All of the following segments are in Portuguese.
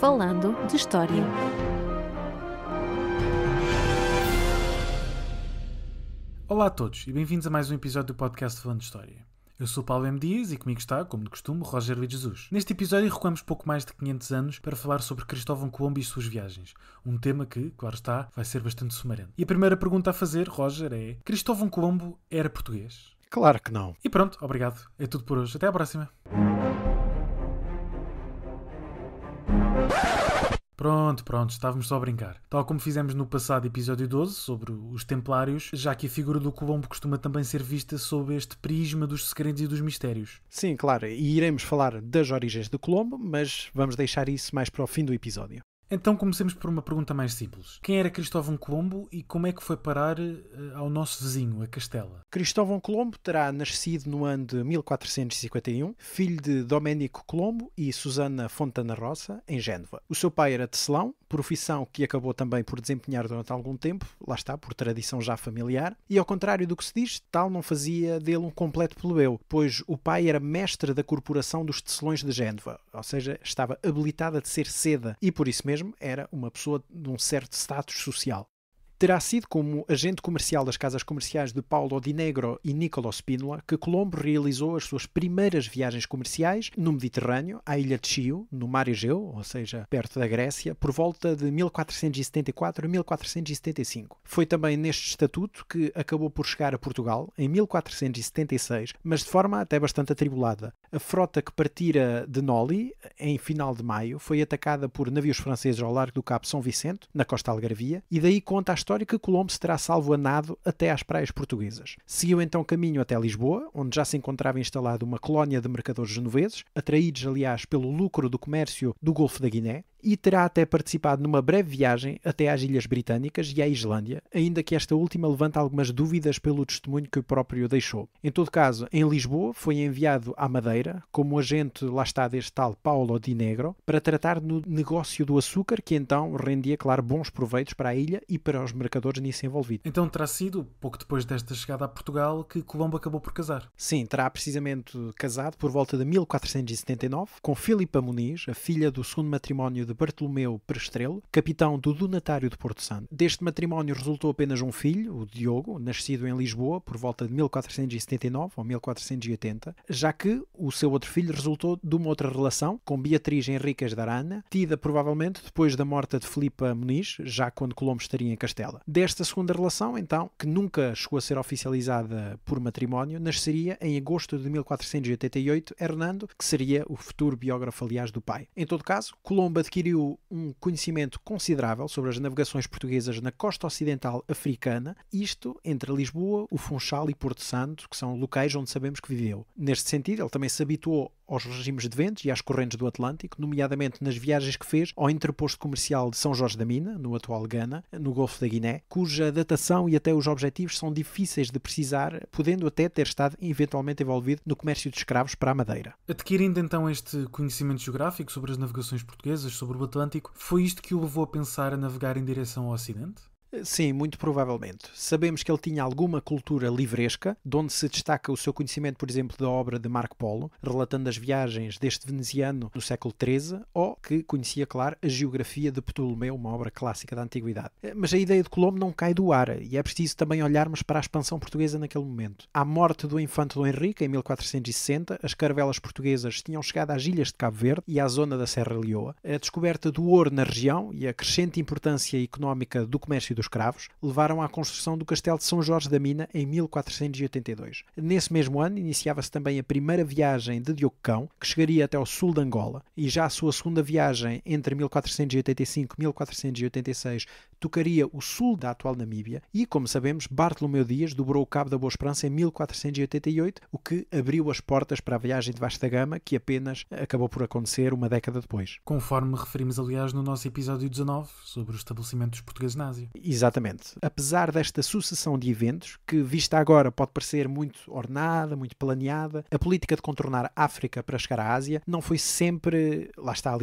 Falando de História. Olá a todos e bem-vindos a mais um episódio do podcast Falando de História. Eu sou o Paulo M. Dias e comigo está, como de costume, Roger Luiz Jesus. Neste episódio recuamos pouco mais de 500 anos para falar sobre Cristóvão Colombo e suas viagens, um tema que, claro está, vai ser bastante sumarento. E a primeira pergunta a fazer, Roger, é: Cristóvão Colombo era português? Claro que não. E pronto, obrigado. É tudo por hoje. Até à próxima. Pronto, pronto, estávamos só a brincar. Tal como fizemos no passado episódio 12 sobre os Templários, já que a figura do Colombo costuma também ser vista sob este prisma dos segredos e dos mistérios. Sim, claro, e iremos falar das origens do Colombo, mas vamos deixar isso mais para o fim do episódio. Então comecemos por uma pergunta mais simples. Quem era Cristóvão Colombo e como é que foi parar eh, ao nosso vizinho, a Castela? Cristóvão Colombo terá nascido no ano de 1451, filho de Doménico Colombo e Susana Fontana Rossa, em Génova. O seu pai era tecelão, profissão que acabou também por desempenhar durante algum tempo, lá está, por tradição já familiar, e ao contrário do que se diz, tal não fazia dele um completo plebeu, pois o pai era mestre da corporação dos tecelões de Génova, ou seja, estava habilitada de ser seda e por isso mesmo mesmo era uma pessoa de um certo status social terá sido como agente comercial das casas comerciais de Paulo Di Negro e Niccolo Spínola que Colombo realizou as suas primeiras viagens comerciais no Mediterrâneo, à ilha de Chio, no mar Egeu, ou seja, perto da Grécia, por volta de 1474 a 1475. Foi também neste estatuto que acabou por chegar a Portugal em 1476, mas de forma até bastante atribulada. A frota que partira de Noli em final de maio foi atacada por navios franceses ao largo do Cabo São Vicente, na costa Algarvia, e daí conta a história que Colombo se terá salvo a nado até às praias portuguesas. Seguiu então caminho até Lisboa, onde já se encontrava instalada uma colónia de mercadores genoveses, atraídos, aliás, pelo lucro do comércio do Golfo da Guiné, e terá até participado numa breve viagem até às Ilhas Britânicas e à Islândia, ainda que esta última levanta algumas dúvidas pelo testemunho que o próprio deixou. Em todo caso, em Lisboa foi enviado à Madeira, como agente lá está deste tal Paulo Di Negro, para tratar no negócio do açúcar, que então rendia, claro, bons proveitos para a ilha e para os mercadores nisso envolvidos. Então terá sido, pouco depois desta chegada a Portugal, que Colombo acabou por casar? Sim, terá precisamente casado por volta de 1479 com Filipa Muniz, a filha do segundo matrimónio de Bartolomeu Prestrelo, capitão do Donatário de Porto Santo. Deste matrimónio resultou apenas um filho, o Diogo, nascido em Lisboa por volta de 1479 ou 1480, já que o seu outro filho resultou de uma outra relação com Beatriz Henriques da Arana, tida provavelmente depois da morte de Filipa Muniz, já quando Colombo estaria em Castela. Desta segunda relação, então, que nunca chegou a ser oficializada por matrimónio, nasceria em agosto de 1488 Hernando, que seria o futuro biógrafo, aliás, do pai. Em todo caso, Colombo adquiriu adquiriu um conhecimento considerável sobre as navegações portuguesas na costa ocidental africana, isto entre Lisboa, o Funchal e Porto Santo, que são locais onde sabemos que viveu. Neste sentido, ele também se habituou aos regimes de ventos e às correntes do Atlântico, nomeadamente nas viagens que fez ao interposto comercial de São Jorge da Mina, no atual Gana, no Golfo da Guiné, cuja datação e até os objetivos são difíceis de precisar, podendo até ter estado eventualmente envolvido no comércio de escravos para a Madeira. Adquirindo então este conhecimento geográfico sobre as navegações portuguesas, sobre o Atlântico, foi isto que o levou a pensar a navegar em direção ao Ocidente? Eh, sim, muito provavelmente. Sabemos que ele tinha alguma cultura livresca, de onde se destaca o seu conhecimento, por exemplo, da obra de Marco Polo, relatando as viagens deste veneziano no século XIII, ou que conhecia, claro, a geografia de Ptolomeu, uma obra clássica da antiguidade. Eh, mas a ideia de Colombo não cai do ar, e é preciso também olharmos para a expansão portuguesa naquele momento. À morte do infante Dom Henrique, em 1460, as caravelas portuguesas tinham chegado às ilhas de Cabo Verde e à zona da Serra Leoa. A descoberta do ouro na região e a crescente importância económica do comércio dos Cravos levaram à construção do Castelo de São Jorge da Mina em 1482. Nesse mesmo ano iniciava-se também a primeira viagem de Diogo Cão, que chegaria até ao sul de Angola, e já a sua segunda viagem entre 1485 e 1486 tocaria o sul da atual Namíbia e, como sabemos, Bartolomeu Dias dobrou o Cabo da Boa Esperança em 1488, o que abriu as portas para a viagem de vasta gama que apenas acabou por acontecer uma década depois. Conforme referimos, aliás, no nosso episódio 19 sobre o estabelecimento dos portugueses na Ásia. Exatamente. Apesar desta sucessão de eventos, que vista agora pode parecer muito ordenada, muito planeada, a política de contornar a África para chegar à Ásia não foi sempre, lá está, a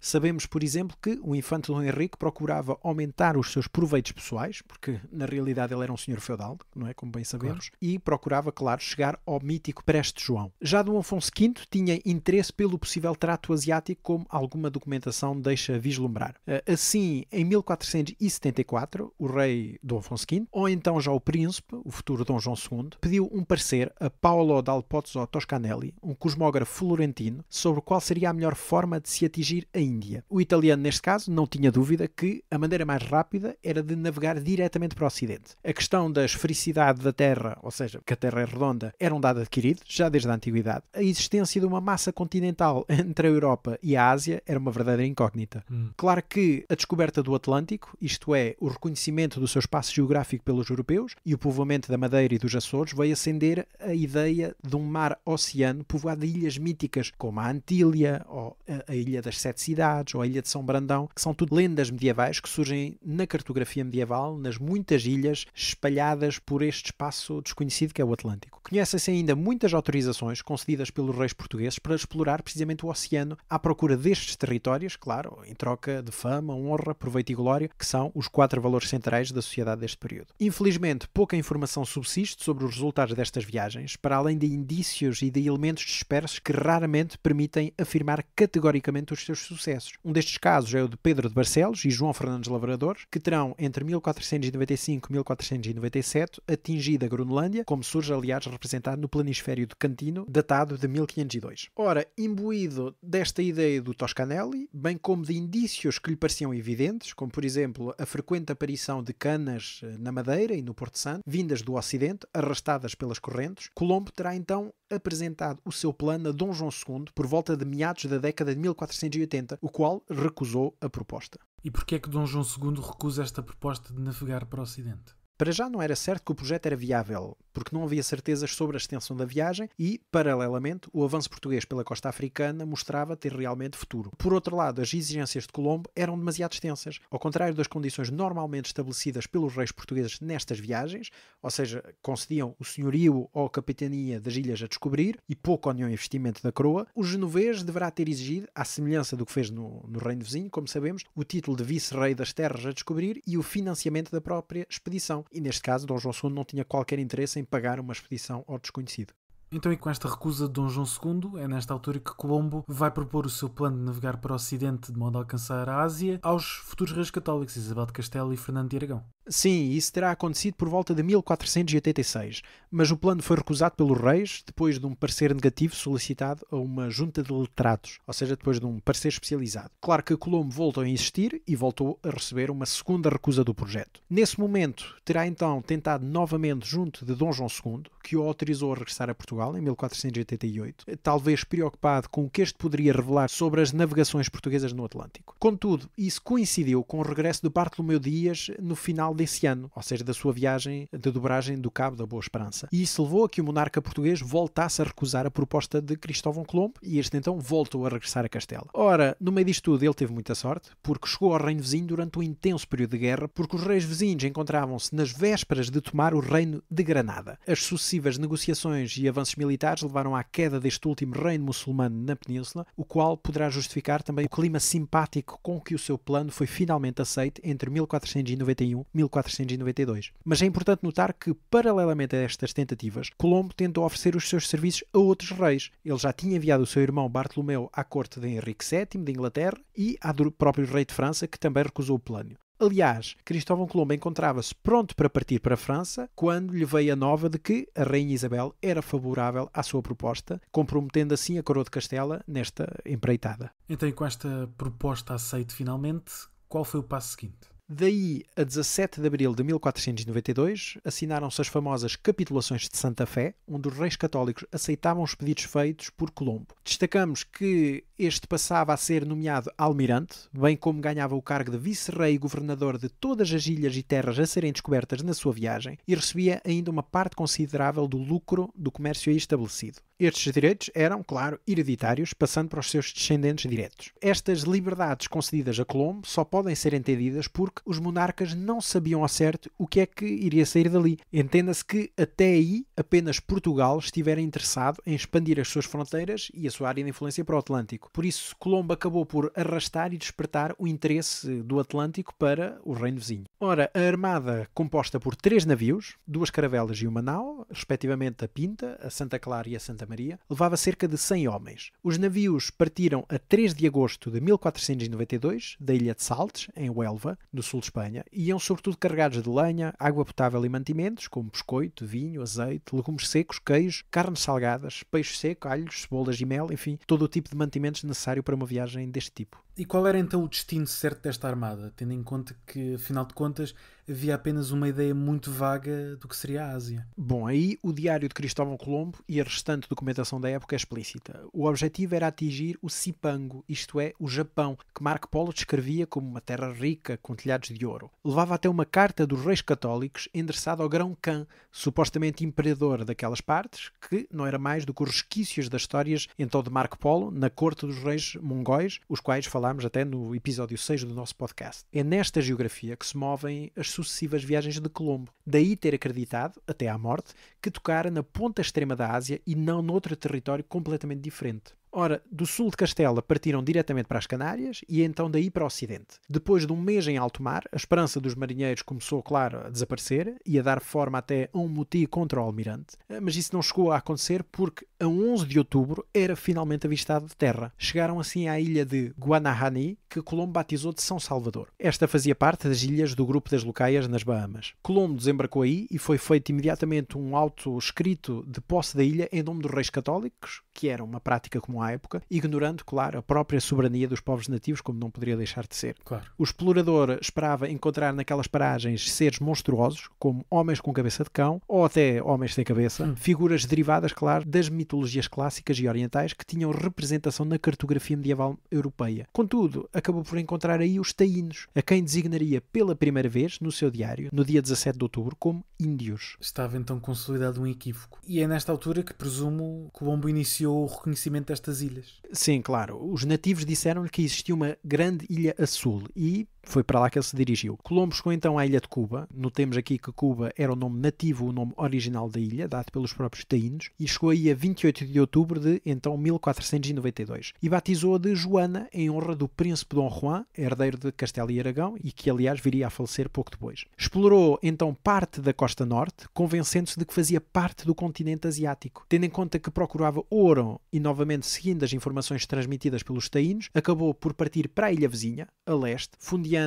Sabemos, por exemplo, que o infante Dom Henrique procurava aumentar os seus proveitos pessoais, porque na realidade ele era um senhor feudal, não é? Como bem sabemos, claro. e procurava, claro, chegar ao mítico Preste João. Já Dom Afonso V tinha interesse pelo possível trato asiático, como alguma documentação deixa vislumbrar. Eh, assim, em 1474, o rei Dom Afonso V, ou então já o príncipe, o futuro Dom João II, pediu um parecer a Paolo dal Pozzo Toscanelli, um cosmógrafo florentino, sobre qual seria a melhor forma de se atingir a Índia. O italiano, neste caso, não tinha dúvida que a maneira mais rápida era de navegar diretamente para o Ocidente. A questão da esfericidade da Terra, ou seja, que a Terra é redonda, era um dado adquirido, já desde a Antiguidade. A existência de uma massa continental entre a Europa e a Ásia era uma verdadeira incógnita. Hum. Claro que a descoberta do Atlântico, isto é, o reconhecimento reconhecimento do seu espaço geográfico pelos europeus e o povoamento da Madeira e dos Açores veio acender a ideia de um mar-oceano povoado de ilhas míticas como a Antília, ou a Ilha das Sete Cidades, ou a Ilha de São Brandão, que são tudo lendas medievais que surgem na cartografia medieval, nas muitas ilhas espalhadas por este espaço desconhecido que é o Atlântico. Conhecem-se ainda muitas autorizações concedidas pelos reis portugueses para explorar precisamente o oceano à procura destes territórios, claro, em troca de fama, honra, proveito e glória, que são os quatro valores centrais da sociedade deste período. Infelizmente, pouca informação subsiste sobre os resultados destas viagens, para além de indícios e de elementos dispersos que raramente permitem afirmar categoricamente os seus sucessos. Um destes casos é o de Pedro de Barcelos e João Fernandes Lavrador, que terão entre 1495 e 1497 atingido a Groenlândia, como surge aliás representado no planisfério de Cantino, datado de 1502. Ora, imbuído desta ideia do Toscanelli, bem como de indícios que lhe pareciam evidentes, como por exemplo a frequente aparição de canas eh, na Madeira e no Porto Santo, vindas do Ocidente, arrastadas pelas correntes, Colombo terá então apresentado o seu plano a Dom João II por volta de meados da década de 1480, o qual recusou a proposta. E porquê é que Dom João II recusa esta proposta de navegar para o Ocidente? Para já não era certo que o projeto era viável, porque não havia certezas sobre a extensão da viagem e, paralelamente, o avanço português pela costa africana mostrava ter realmente futuro. Por outro lado, as exigências de Colombo eram demasiado extensas, ao contrário das condições normalmente estabelecidas pelos reis portugueses nestas viagens, ou seja, concediam o senhorio ou a capitania das ilhas a descobrir e pouco ou nenhum investimento da coroa, o genovês deverá ter exigido, à semelhança do que fez no, no reino vizinho, como sabemos, o título de vice-rei das terras a descobrir e o financiamento da própria expedição e neste caso Dom João II não tinha qualquer interesse em pagar uma expedição ao desconhecido. Então, e com esta recusa de Dom João II, é nesta altura que Colombo vai propor o seu plano de navegar para o Ocidente de modo a alcançar a Ásia aos futuros reis católicos Isabel de Castelo e Fernando de Aragão. Sim, isso terá acontecido por volta de 1486, mas o plano foi recusado pelos reis depois de um parecer negativo solicitado a uma junta de letratos, ou seja, depois de um parecer especializado. Claro que Colombo voltou a insistir e voltou a receber uma segunda recusa do projeto. Nesse momento, terá então tentado novamente junto de Dom João II, que o autorizou a regressar a Portugal em 1488, talvez preocupado com o que este poderia revelar sobre as navegações portuguesas no Atlântico. Contudo, isso coincidiu com o regresso de Bartolomeu Dias no final desse ano, ou seja, da sua viagem de dobragem do Cabo da Boa Esperança. E isso levou a que o monarca português voltasse a recusar a proposta de Cristóvão Colombo e este então voltou a regressar a Castela. Ora, no meio disto tudo ele teve muita sorte, porque chegou ao reino vizinho durante um intenso período de guerra, porque os reis vizinhos encontravam-se nas vésperas de tomar o reino de Granada. As sucessivas negociações e avanços militares levaram à queda deste último reino muçulmano na península, o qual poderá justificar também o clima simpático com que o seu plano foi finalmente aceito entre 1491 e 1492. Mas é importante notar que, paralelamente a estas tentativas, Colombo tentou oferecer os seus serviços a outros reis. Ele já tinha enviado o seu irmão Bartolomeu à corte de Henrique VII de Inglaterra e ao próprio rei de França, que também recusou o plano. Aliás, Cristóvão Colombo encontrava-se pronto para partir para a França quando lhe veio a nova de que a Rainha Isabel era favorável à sua proposta, comprometendo assim a coroa de Castela nesta empreitada. Então, com esta proposta aceita finalmente, qual foi o passo seguinte? Daí a 17 de abril de 1492, assinaram-se as famosas Capitulações de Santa Fé, onde os reis católicos aceitavam os pedidos feitos por Colombo. Destacamos que este passava a ser nomeado almirante, bem como ganhava o cargo de vice-rei e governador de todas as ilhas e terras a serem descobertas na sua viagem e recebia ainda uma parte considerável do lucro do comércio aí estabelecido. Estes direitos eram, claro, hereditários, passando para os seus descendentes diretos. Estas liberdades concedidas a Colombo só podem ser entendidas porque os monarcas não sabiam ao certo o que é que iria sair dali. Entenda-se que até aí apenas Portugal estivera interessado em expandir as suas fronteiras e a sua área de influência para o Atlântico. Por isso, Colombo acabou por arrastar e despertar o interesse do Atlântico para o reino vizinho. Ora, a armada, composta por três navios, duas caravelas e uma nau, respectivamente a Pinta, a Santa Clara e a Santa Maria, levava cerca de 100 homens. Os navios partiram a 3 de agosto de 1492 da ilha de Saltes, em Huelva, no sul de Espanha, e iam sobretudo carregados de lenha, água potável e mantimentos, como biscoito, vinho, azeite, legumes secos, queijos, carnes salgadas, peixe seco, alhos, cebolas e mel, enfim, todo o tipo de mantimentos antes necessário para uma viagem deste tipo. E qual era então o destino certo desta armada, tendo em conta que, afinal de contas, havia apenas uma ideia muito vaga do que seria a Ásia. Bom, aí o diário de Cristóvão Colombo e a restante documentação da época é explícita. O objetivo era atingir o Cipango, isto é, o Japão, que Marco Polo descrevia como uma terra rica com telhados de ouro. Levava até uma carta dos reis católicos endereçada ao Grão Khan, supostamente imperador daquelas partes, que não era mais do que os resquícios das histórias então de Marco Polo na corte dos reis mongóis, os quais falámos até no episódio 6 do nosso podcast. É nesta geografia que se movem as sucessivas viagens de Colombo. Daí ter acreditado, até à morte, que tocara na ponta extrema da Ásia e não noutro território completamente diferente. Ora, do sul de Castela partiram diretamente para as Canárias e então daí para o Ocidente. Depois de um mês em alto mar, a esperança dos marinheiros começou, claro, a desaparecer e a dar forma até a um motim contra o almirante, ah, mas isso não chegou a acontecer porque a 11 de outubro era finalmente avistado de terra. Chegaram assim à ilha de Guanahani, que Colombo batizou de São Salvador. Esta fazia parte das ilhas do grupo das Lucaias nas Bahamas. Colombo desembarcou aí e foi feito imediatamente um auto escrito de posse da ilha em nome dos reis católicos, que era uma prática comum à época, ignorando, claro, a própria soberania dos povos nativos, como não poderia deixar de ser. Claro. O explorador esperava encontrar naquelas paragens seres monstruosos, como homens com cabeça de cão ou até homens sem cabeça, hum. figuras derivadas, claro, das mitologias clássicas e orientais que tinham representação na cartografia medieval europeia. Contudo, acabou por encontrar aí os taínos, a quem designaria pela primeira vez no seu diário, no dia 17 de outubro, como índios. Estava então consolidado um equívoco. E é nesta altura que presumo Colombo iniciou o reconhecimento desta destas ilhas. Sim, claro. Os nativos disseram-lhe que existia uma grande ilha a sul e foi para lá que ele se dirigiu. Colombo chegou então à ilha de Cuba. Notemos aqui que Cuba era o nome nativo, o nome original da ilha, dado pelos próprios taínos, e chegou aí a 28 de outubro de então 1492. E batizou-a de Joana em honra do príncipe Dom Juan, herdeiro de Castelo e Aragão, e que aliás viria a falecer pouco depois. Explorou então parte da costa norte, convencendo-se de que fazia parte do continente asiático. Tendo em conta que procurava ouro e novamente seguindo as informações transmitidas pelos taínos, acabou por partir para a ilha vizinha, a leste, fundeando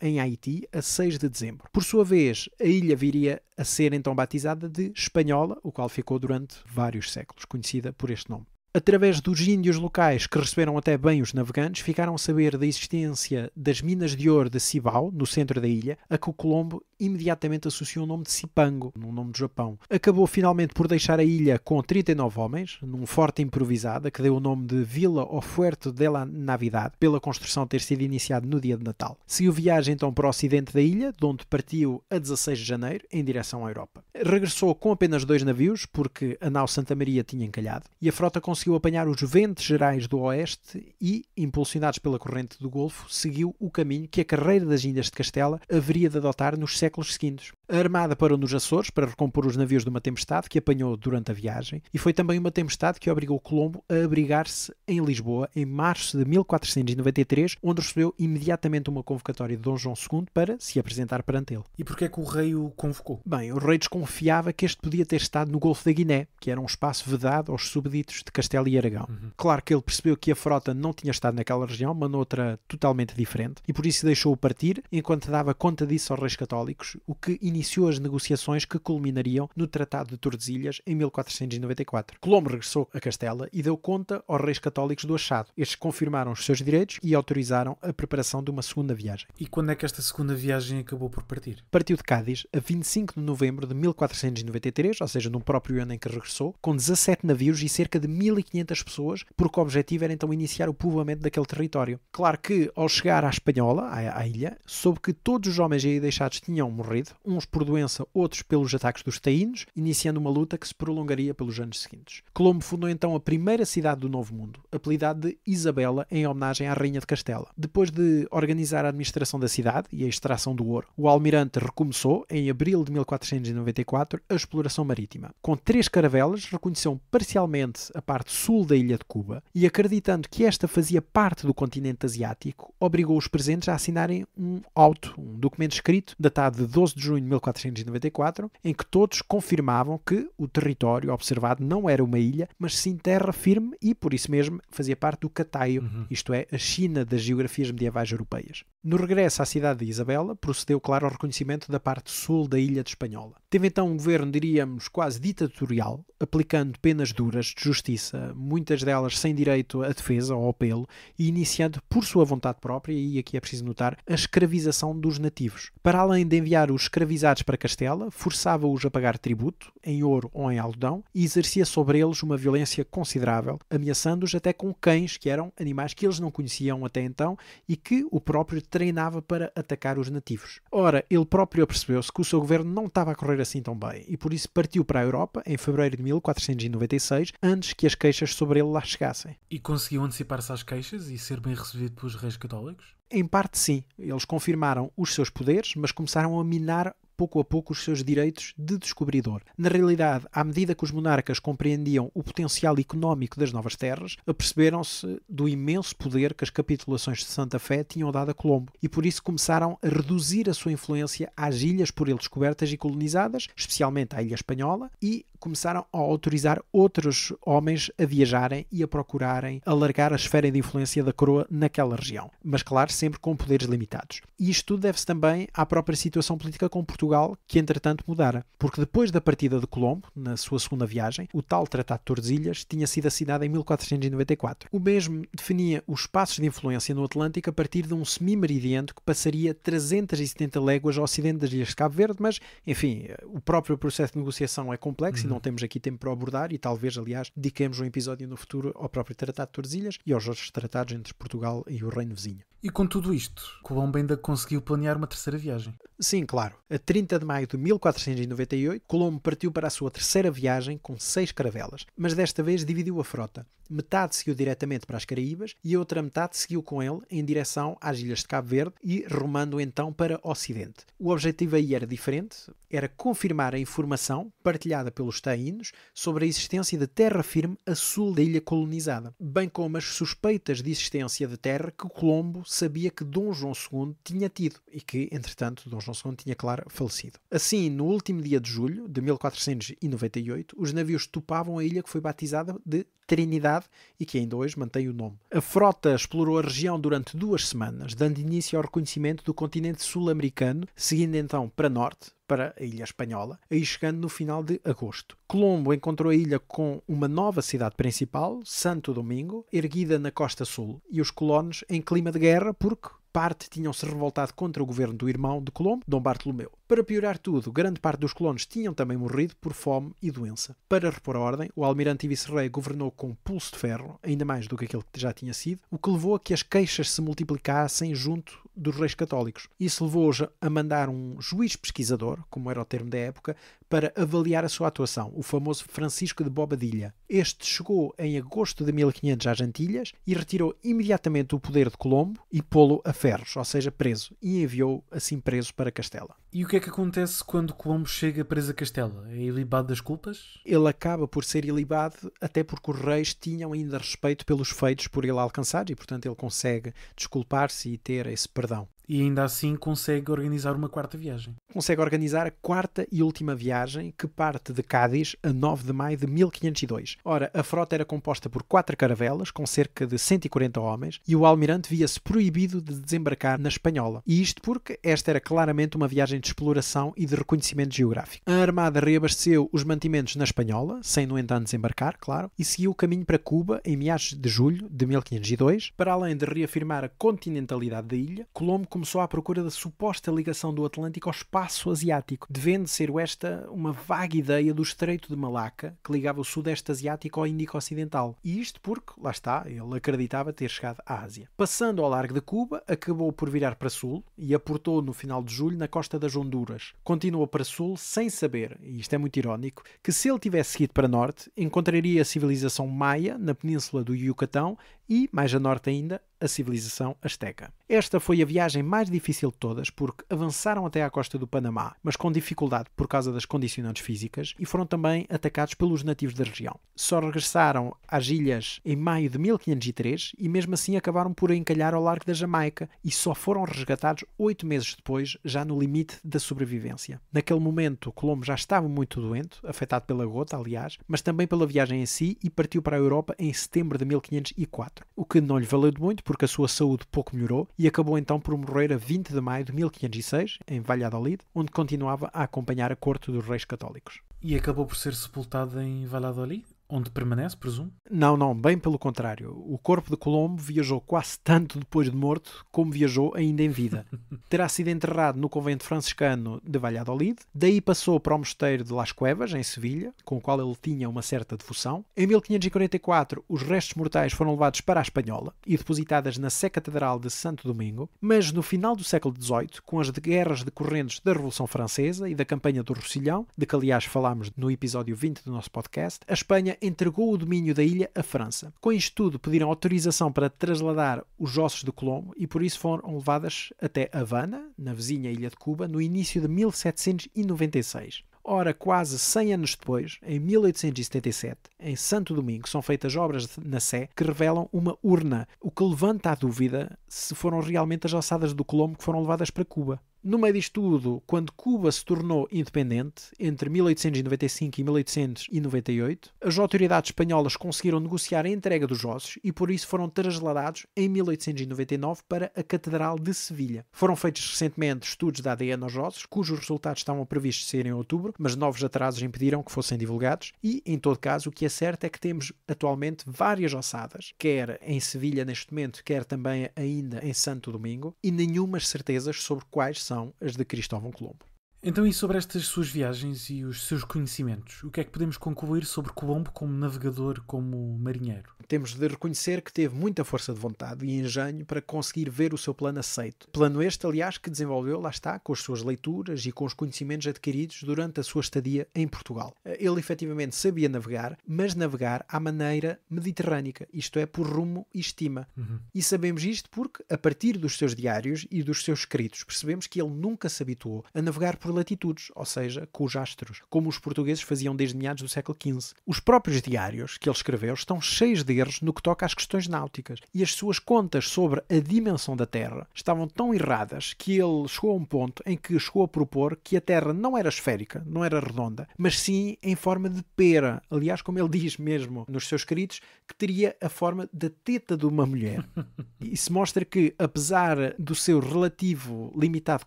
em Haiti a 6 de dezembro. Por sua vez, a ilha viria a ser então batizada de Espanhola, o qual ficou durante vários séculos conhecida por este nome. Através dos índios locais, que receberam até bem os navegantes, ficaram a saber da existência das minas de ouro de Cibao, no centro da ilha, a que o Colombo imediatamente associou o nome de Cipango, no nome do Japão. Acabou finalmente por deixar a ilha com 39 homens, num forte improvisada que deu o nome de Vila ou Fuerte de la Navidad, pela construção ter sido iniciada no dia de Natal. Seguiu viagem então para o ocidente da ilha, de onde partiu a 16 de janeiro, em direção à Europa. Regressou com apenas dois navios, porque a nau Santa Maria tinha encalhado, e a frota conseguiu apanhar os ventos gerais do oeste e, impulsionados pela corrente do Golfo, seguiu o caminho que a carreira das Ilhas de Castela haveria de adotar nos séculos seguintes. A armada parou nos Açores para recompor os navios de uma tempestade que apanhou durante a viagem e foi também uma tempestade que obrigou Colombo a abrigar-se em Lisboa em março de 1493, onde recebeu imediatamente uma convocatória de Dom João II para se apresentar perante ele. E porquê é que o rei o convocou? Bem, o rei desconfiava que este podia ter estado no Golfo da Guiné, que era um espaço vedado aos subditos de Castelo e Aragão. Uhum. Claro que ele percebeu que a frota não tinha estado naquela região, mas noutra totalmente diferente, e por isso deixou-o partir, enquanto dava conta disso ao rei católico o que iniciou as negociações que culminariam no Tratado de Tordesilhas em 1494. Colombo regressou a Castela e deu conta aos reis católicos do achado. Estes confirmaram os seus direitos e autorizaram a preparação de uma segunda viagem. E quando é que esta segunda viagem acabou por partir? Partiu de Cádiz a 25 de novembro de 1493, ou seja, no próprio ano em que regressou, com 17 navios e cerca de 1500 pessoas, porque o objetivo era então iniciar o povoamento daquele território. Claro que, ao chegar à Espanhola, à, à ilha, soube que todos os homens aí deixados tinham tinham morrido, uns por doença, outros pelos ataques dos taínos, iniciando uma luta que se prolongaria pelos anos seguintes. Colombo fundou então a primeira cidade do Novo Mundo, apelidada de Isabela, em homenagem à Rainha de Castela. Depois de organizar a administração da cidade e a extração do ouro, o almirante recomeçou, em abril de 1494, a exploração marítima. Com três caravelas, reconheceu parcialmente a parte sul da ilha de Cuba e, acreditando que esta fazia parte do continente asiático, obrigou os presentes a assinarem um auto, um documento escrito datado Tratado de 12 de junho de 1494, em que todos confirmavam que o território observado não era uma ilha, mas sim terra firme e, por isso mesmo, fazia parte do Cataio, uhum. isto é, a China das geografias medievais europeias. No regresso à cidade de Isabela, procedeu, claro, ao reconhecimento da parte sul da ilha de Espanhola. Teve então um governo, diríamos, quase ditatorial, aplicando penas duras de justiça, muitas delas sem direito à defesa ou apelo, e iniciando, por sua vontade própria, e aqui é preciso notar, a escravização dos nativos. Para além de enviar os escravizados para Castela, forçava-os a pagar tributo, em ouro ou em algodão, e exercia sobre eles uma violência considerável, ameaçando-os até com cães, que eram animais que eles não conheciam até então e que o próprio treinava para atacar os nativos. Ora, ele próprio percebeu-se que o seu governo não estava a correr assim tão bem e por isso partiu para a Europa em fevereiro de 1496, antes que as queixas sobre ele lá chegassem. E conseguiu antecipar-se às queixas e ser bem recebido pelos reis católicos? Em parte, sim. Eles confirmaram os seus poderes, mas começaram a minar pouco a pouco, os seus direitos de descobridor. Na realidade, à medida que os monarcas compreendiam o potencial económico das novas terras, aperceberam-se do imenso poder que as capitulações de Santa Fé tinham dado a Colombo e por isso começaram a reduzir a sua influência às ilhas por ele descobertas e colonizadas, especialmente à Ilha Espanhola e começaram a autorizar outros homens a viajarem e a procurarem alargar a esfera de influência da coroa naquela região, mas claro, sempre com poderes limitados. E isto deve-se também à própria situação política com Portugal, que entretanto mudara, porque depois da partida de Colombo, na sua segunda viagem, o tal Tratado de Tordesilhas tinha sido assinado em 1494. O mesmo definia os espaços de influência no Atlântico a partir de um semi que passaria 370 léguas ao ocidente das Ilhas de Cabo Verde, mas, enfim, o próprio processo de negociação é complexo uhum. e não não temos aqui tempo para abordar e talvez, aliás, dediquemos um episódio no futuro ao próprio Tratado de Tordesilhas e aos outros tratados entre Portugal e o Reino Vizinho. E com tudo isto, Colombo ainda conseguiu planear uma terceira viagem. Sim, claro. A 30 de maio de 1498, Colombo partiu para a sua terceira viagem com seis caravelas, mas desta vez dividiu a frota. Metade seguiu diretamente para as Caraíbas e a outra metade seguiu com ele em direção às ilhas de Cabo Verde e rumando então para o Ocidente. O objetivo aí era diferente, era confirmar a informação partilhada pelos taínos sobre a existência de terra firme a sul da ilha colonizada, bem como as suspeitas de existência de terra que Colombo sabia que Dom João II tinha tido e que, entretanto, Dom João II tinha, claro, falecido. Assim, no último dia de julho de 1498, os navios topavam a ilha que foi batizada de Trinidade e que ainda hoje mantém o nome. A frota explorou a região durante duas semanas, dando início ao reconhecimento do continente sul-americano, seguindo então para norte, para a ilha espanhola, aí chegando no final de agosto. Colombo encontrou a ilha com uma nova cidade principal, Santo Domingo, erguida na costa sul, e os colonos em clima de guerra porque parte tinham se revoltado contra o governo do irmão de Colombo, Dom Bartolomeu. Para piorar tudo, grande parte dos colonos tinham também morrido por fome e doença. Para repor a ordem, o almirante e vice-rei governou com pulso de ferro, ainda mais do que aquele que já tinha sido, o que levou a que as queixas se multiplicassem junto dos reis católicos. Isso levou-os a mandar um juiz pesquisador, como era o termo da época, para avaliar a sua atuação, o famoso Francisco de Bobadilha. Este chegou em agosto de 1500 às Antilhas e retirou imediatamente o poder de Colombo e pô-lo a ferros, ou seja, preso, e enviou assim preso para Castela. E o que é que acontece quando Colombo chega preso a Castela? É ilibado das culpas? Ele acaba por ser ilibado, até porque os reis tinham ainda respeito pelos feitos por ele alcançados e, portanto, ele consegue desculpar-se e ter esse perdão. E ainda assim consegue organizar uma quarta viagem. Consegue organizar a quarta e última viagem, que parte de Cádiz a 9 de maio de 1502. Ora, a frota era composta por quatro caravelas, com cerca de 140 homens, e o almirante via-se proibido de desembarcar na Espanhola. E isto porque esta era claramente uma viagem de exploração e de reconhecimento geográfico. A armada reabasteceu os mantimentos na Espanhola, sem, no entanto, desembarcar, claro, e seguiu o caminho para Cuba em meados de julho de 1502. Para além de reafirmar a continentalidade da ilha, Colombo começou à procura da suposta ligação do Atlântico ao espaço asiático, devendo ser esta uma vaga ideia do Estreito de Malaca, que ligava o Sudeste Asiático ao Índico Ocidental. E isto porque, lá está, ele acreditava ter chegado à Ásia. Passando ao largo de Cuba, acabou por virar para sul e aportou no final de julho na costa das Honduras. Continuou para sul sem saber, e isto é muito irónico, que se ele tivesse seguido para norte, encontraria a civilização maia na península do Yucatão e, mais a norte ainda, a civilização asteca. Esta foi a viagem mais difícil de todas porque avançaram até à costa do Panamá, mas com dificuldade por causa das condicionantes físicas e foram também atacados pelos nativos da região. Só regressaram às ilhas em maio de 1503 e mesmo assim acabaram por encalhar ao largo da Jamaica e só foram resgatados oito meses depois, já no limite da sobrevivência. Naquele momento, Colombo já estava muito doente, afetado pela gota, aliás, mas também pela viagem em si e partiu para a Europa em setembro de 1504, o que não lhe valeu de muito porque a sua saúde pouco melhorou e acabou então por morrer a 20 de maio de 1506, em Valladolid, onde continuava a acompanhar a corte dos reis católicos. E acabou por ser sepultado em Valladolid? onde permanece, presumo? Não, não, bem pelo contrário. O corpo de Colombo viajou quase tanto depois de morto como viajou ainda em vida. Terá sido enterrado no convento franciscano de Valladolid, daí passou para o mosteiro de Las Cuevas, em Sevilha, com o qual ele tinha uma certa devoção. Em 1544, os restos mortais foram levados para a Espanhola e depositadas na Sé Catedral de Santo Domingo, mas no final do século XVIII, com as guerras decorrentes da Revolução Francesa e da Campanha do Rossilhão, de que aliás falámos no episódio 20 do nosso podcast, a Espanha entregou o domínio da ilha à França. Com isto tudo, pediram autorização para trasladar os ossos de Colombo e por isso foram levadas até Havana, na vizinha ilha de Cuba, no início de 1796. Ora, quase 100 anos depois, em 1877, em Santo Domingo, são feitas obras na Sé que revelam uma urna, o que levanta a dúvida se foram realmente as ossadas do Colombo que foram levadas para Cuba. No meio disto tudo, quando Cuba se tornou independente, entre 1895 e 1898, as autoridades espanholas conseguiram negociar a entrega dos ossos e por isso foram trasladados em 1899 para a Catedral de Sevilha. Foram feitos recentemente estudos da ADN aos ossos, cujos resultados estavam previstos ser em outubro, mas novos atrasos impediram que fossem divulgados e, em todo caso, o que é certo é que temos atualmente várias ossadas, quer em Sevilha neste momento, quer também ainda em Santo Domingo, e nenhumas certezas sobre quais são são as de Cristóvão Colombo. Então, e sobre estas suas viagens e os seus conhecimentos, o que é que podemos concluir sobre Colombo como navegador, como marinheiro? temos de reconhecer que teve muita força de vontade e engenho para conseguir ver o seu plano aceito. Plano este, aliás, que desenvolveu, lá está, com as suas leituras e com os conhecimentos adquiridos durante a sua estadia em Portugal. Eh, ele efetivamente sabia navegar, mas navegar à maneira mediterrânica, isto é, por rumo e estima. Uhum. E sabemos isto porque, a partir dos seus diários e dos seus escritos, percebemos que ele nunca se habituou a navegar por latitudes, ou seja, com os astros, como os portugueses faziam desde meados do século XV. Os próprios diários que ele escreveu estão cheios de erros no que toca às questões náuticas. E as suas contas sobre a dimensão da Terra estavam tão erradas que ele chegou a um ponto em que chegou a propor que a Terra não era esférica, não era redonda, mas sim em forma de pera. Aliás, como ele diz mesmo nos seus escritos, que teria a forma da teta de uma mulher. Isso mostra que, apesar do seu relativo limitado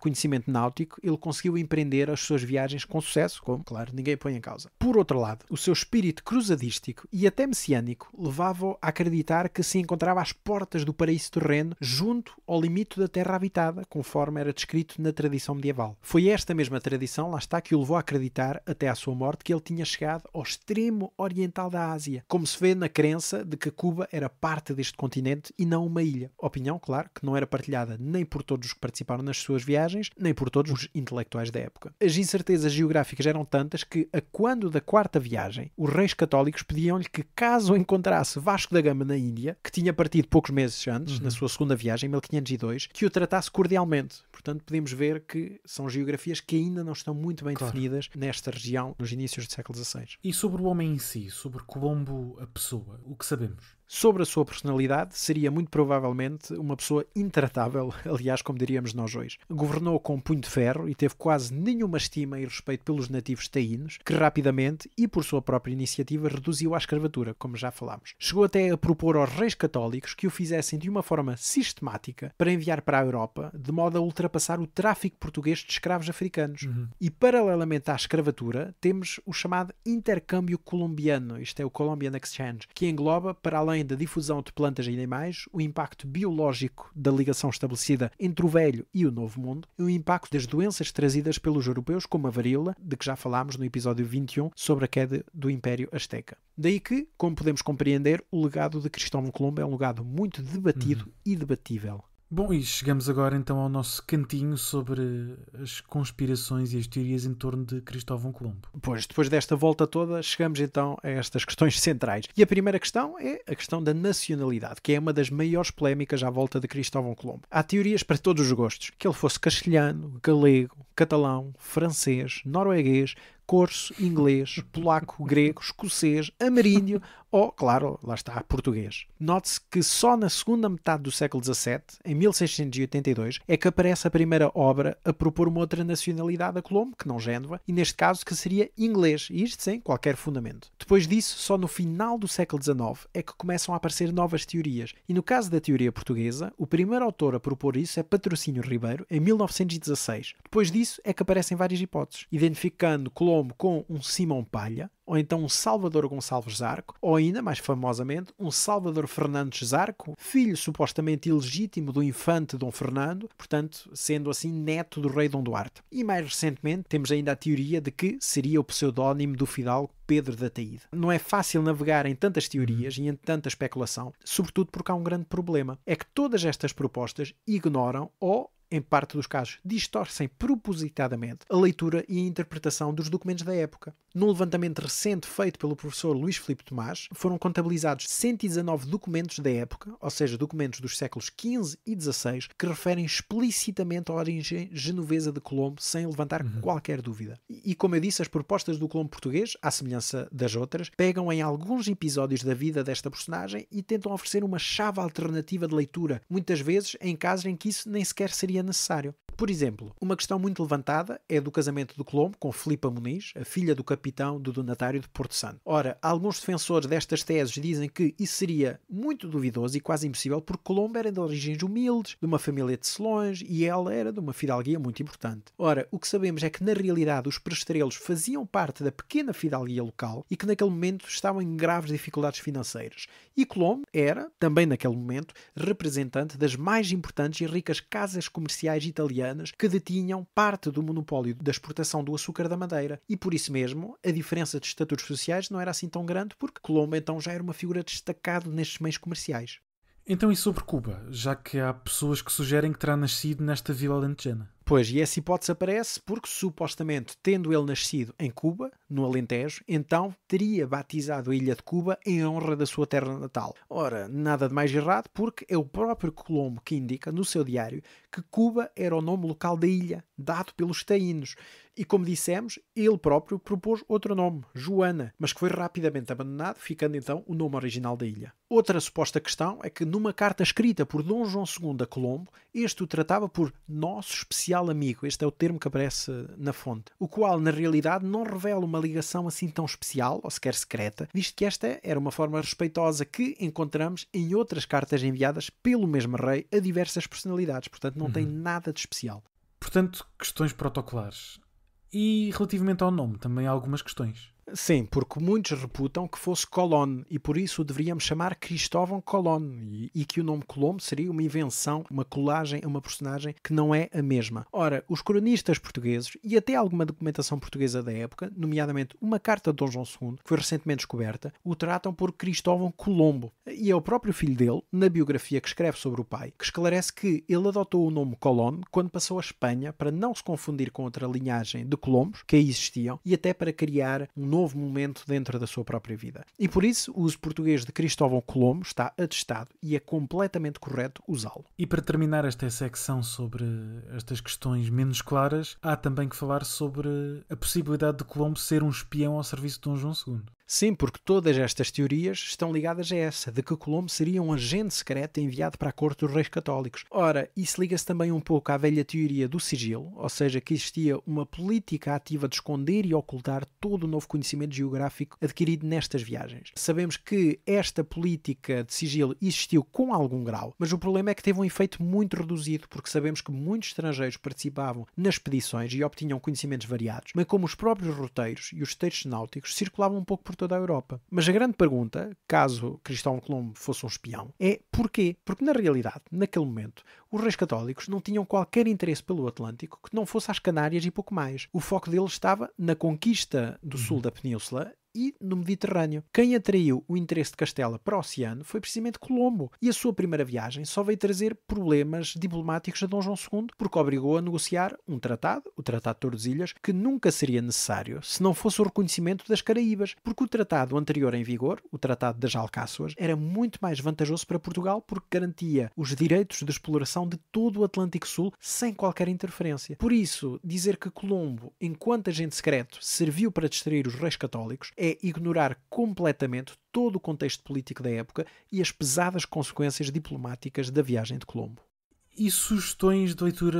conhecimento náutico, ele conseguiu empreender as suas viagens com sucesso, como, claro, ninguém põe em causa. Por outro lado, o seu espírito cruzadístico e até messiânico levava a acreditar que se encontrava às portas do paraíso terreno, junto ao limite da terra habitada, conforme era descrito na tradição medieval. Foi esta mesma tradição, lá está, que o levou a acreditar, até à sua morte, que ele tinha chegado ao extremo oriental da Ásia, como se vê na crença de que Cuba era parte deste continente e não uma ilha. Opinião, claro, que não era partilhada nem por todos os que participaram nas suas viagens, nem por todos os intelectuais da época. As incertezas geográficas eram tantas que, a quando da quarta viagem, os reis católicos pediam-lhe que, caso encontrasse Vasco da Gama na Índia, que tinha partido poucos meses antes, uhum. na sua segunda viagem, em 1502, que o tratasse cordialmente. Portanto, podemos ver que são geografias que ainda não estão muito bem claro. definidas nesta região nos inícios do século XVI. E sobre o homem em si, sobre Colombo, a pessoa, o que sabemos? sobre a sua personalidade, seria muito provavelmente uma pessoa intratável, aliás, como diríamos nós hoje. Governou com punho de ferro e teve quase nenhuma estima e respeito pelos nativos taínos, que rapidamente e por sua própria iniciativa reduziu à escravatura, como já falámos. Chegou até a propor aos reis católicos que o fizessem de uma forma sistemática para enviar para a Europa, de modo a ultrapassar o tráfico português de escravos africanos. Uhum. E paralelamente à escravatura, temos o chamado intercâmbio colombiano, isto é o Colombian Exchange, que engloba, para além além da difusão de plantas e animais, o impacto biológico da ligação estabelecida entre o velho e o novo mundo e o impacto das doenças trazidas pelos europeus, como a varíola, de que já falámos no episódio 21 sobre a queda do Império Azteca. Daí que, como podemos compreender, o legado de Cristóvão Colombo é um legado muito debatido uhum. e debatível. Bom, e chegamos agora então ao nosso cantinho sobre as conspirações e as teorias em torno de Cristóvão Colombo. Pois, depois desta volta toda, chegamos então a estas questões centrais. E a primeira questão é a questão da nacionalidade, que é uma das maiores polémicas à volta de Cristóvão Colombo. Há teorias para todos os gostos, que ele fosse castelhano, galego, catalão, francês, norueguês, corso, inglês, polaco, grego, escocês, ameríndio ou, claro, lá está, português. Note-se que só na segunda metade do século XVII, em 1682, é que aparece a primeira obra a propor uma outra nacionalidade a Colombo, que não Génova, e neste caso que seria inglês, e isto sem qualquer fundamento. Depois disso, só no final do século XIX é que começam a aparecer novas teorias, e no caso da teoria portuguesa, o primeiro autor a propor isso é Patrocínio Ribeiro, em 1916. Depois disso é que aparecem várias hipóteses, identificando Colombo com um Simão Palha, ou então um Salvador Gonçalves Zarco, ou ainda mais famosamente, um Salvador Fernandes Zarco, filho supostamente ilegítimo do infante Dom Fernando, portanto, sendo assim neto do rei Dom Duarte. E mais recentemente, temos ainda a teoria de que seria o pseudónimo do fidalgo Pedro da Taída. Não é fácil navegar em tantas teorias e em tanta especulação, sobretudo porque há um grande problema. É que todas estas propostas ignoram ou em parte dos casos, distorcem propositadamente a leitura e a interpretação dos documentos da época. Num levantamento recente feito pelo professor Luís Filipe Tomás, foram contabilizados 119 documentos da época, ou seja, documentos dos séculos XV e XVI, que referem explicitamente a origem genovesa de Colombo, sem levantar uhum. qualquer dúvida. E, e, como eu disse, as propostas do Colombo português, à semelhança das outras, pegam em alguns episódios da vida desta personagem e tentam oferecer uma chave alternativa de leitura, muitas vezes em casos em que isso nem sequer seria necessário. Por exemplo, uma questão muito levantada é do casamento de Colombo com Filipa Muniz, a filha do capitão do donatário de Porto Santo. Ora, alguns defensores destas teses dizem que isso seria muito duvidoso e quase impossível porque Colombo era de origens humildes, de uma família de Selões e ela era de uma fidalguia muito importante. Ora, o que sabemos é que na realidade os prestrelos faziam parte da pequena fidalguia local e que naquele momento estavam em graves dificuldades financeiras. E Colombo era, também naquele momento, representante das mais importantes e ricas casas comerciais italianas americanas que detinham parte do monopólio da exportação do açúcar da Madeira. E por isso mesmo, a diferença de estatutos sociais não era assim tão grande, porque Colombo então já era uma figura destacada nestes meios comerciais. Então, e sobre Cuba, já que há pessoas que sugerem que terá nascido nesta vila alentejana? Pois, e essa hipótese aparece porque, supostamente, tendo ele nascido em Cuba, no Alentejo, então teria batizado a ilha de Cuba em honra da sua terra natal. Ora, nada de mais errado, porque é o próprio Colombo que indica no seu diário que Cuba era o nome local da ilha, dado pelos taínos. E como dissemos, ele próprio propôs outro nome, Joana, mas que foi rapidamente abandonado, ficando então o nome original da ilha. Outra suposta questão é que numa carta escrita por Dom João II a Colombo, este o tratava por nosso especial amigo, este é o termo que aparece na fonte, o qual na realidade não revela uma ligação assim tão especial, ou sequer secreta, visto que esta era uma forma respeitosa que encontramos em outras cartas enviadas pelo mesmo rei a diversas personalidades, portanto não uhum. tem nada de especial. Portanto, questões protocolares. E relativamente ao nome, também há algumas questões. Sim, porque muitos reputam que fosse Colón e por isso o deveríamos chamar Cristóvão Colón e, e, que o nome Colombo seria uma invenção, uma colagem a uma personagem que não é a mesma. Ora, os cronistas portugueses e até alguma documentação portuguesa da época, nomeadamente uma carta de Dom João II, que foi recentemente descoberta, o tratam por Cristóvão Colombo e é o próprio filho dele, na biografia que escreve sobre o pai, que esclarece que ele adotou o nome Colón quando passou a Espanha para não se confundir com outra linhagem de Colombos que aí existiam e até para criar um novo novo momento dentro da sua própria vida. E por isso, o uso português de Cristóvão Colombo está atestado e é completamente correto usá-lo. E para terminar esta secção sobre estas questões menos claras, há também que falar sobre a possibilidade de Colombo ser um espião ao serviço de Dom João II. Sim, porque todas estas teorias estão ligadas a essa, de que Colombo seria um agente secreto enviado para a corte dos reis católicos. Ora, isso liga-se também um pouco à velha teoria do sigilo, ou seja, que existia uma política ativa de esconder e ocultar todo o novo conhecimento geográfico adquirido nestas viagens. Sabemos que esta política de sigilo existiu com algum grau, mas o problema é que teve um efeito muito reduzido, porque sabemos que muitos estrangeiros participavam nas expedições e obtinham conhecimentos variados, mas como os próprios roteiros e os textos náuticos circulavam um pouco por toda a Europa. Mas a grande pergunta, caso Cristóvão Colombo fosse um espião, é porquê? Porque na realidade, naquele momento, os reis católicos não tinham qualquer interesse pelo Atlântico que não fosse às Canárias e pouco mais. O foco deles estava na conquista do uhum. sul da península e no Mediterrâneo. Quem atraiu o interesse de Castela para o oceano foi precisamente Colombo, e a sua primeira viagem só veio trazer problemas diplomáticos a Dom João II, porque obrigou a negociar um tratado, o Tratado de Tordesilhas, que nunca seria necessário se não fosse o reconhecimento das Caraíbas, porque o tratado anterior em vigor, o Tratado das Alcáçoas, era muito mais vantajoso para Portugal porque garantia os direitos de exploração de todo o Atlântico Sul sem qualquer interferência. Por isso, dizer que Colombo, enquanto agente secreto, serviu para distrair os reis católicos é ignorar completamente todo o contexto político da época e as pesadas consequências diplomáticas da viagem de Colombo. E sugestões de leitura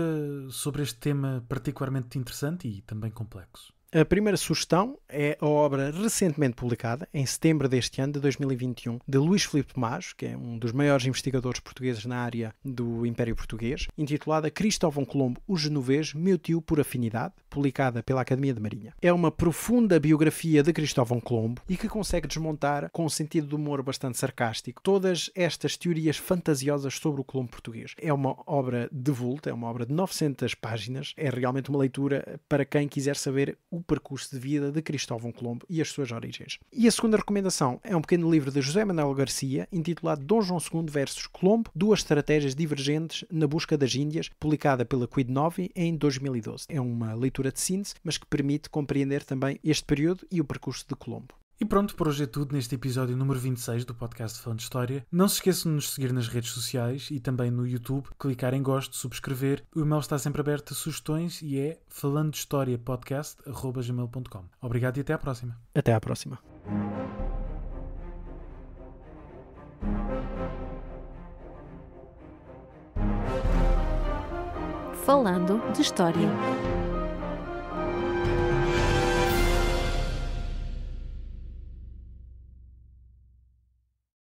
sobre este tema particularmente interessante e também complexo? A primeira sugestão é a obra recentemente publicada, em setembro deste ano, de 2021, de Luís Filipe Tomás, que é um dos maiores investigadores portugueses na área do Império Português, intitulada Cristóvão Colombo, o Genovês, meu tio por afinidade, publicada pela Academia de Marinha. É uma profunda biografia de Cristóvão Colombo e que consegue desmontar, com um sentido de humor bastante sarcástico, todas estas teorias fantasiosas sobre o Colombo português. É uma obra de vulto, é uma obra de 900 páginas, é realmente uma leitura para quem quiser saber o percurso de vida de Cristóvão Colombo e as suas origens. E a segunda recomendação é um pequeno livro de José Manuel Garcia, intitulado Dom João II versus Colombo, duas estratégias divergentes na busca das Índias, publicada pela Quid Novi em 2012. É uma leitura de síntese, mas que permite compreender também este período e o percurso de Colombo. E pronto, por hoje é tudo neste episódio número 26 do podcast Falando História. Não se esqueçam de nos seguir nas redes sociais e também no YouTube, clicar em gosto, subscrever. O e-mail está sempre aberto a sugestões e é falando Obrigado e até à próxima. Até à próxima. Falando de História.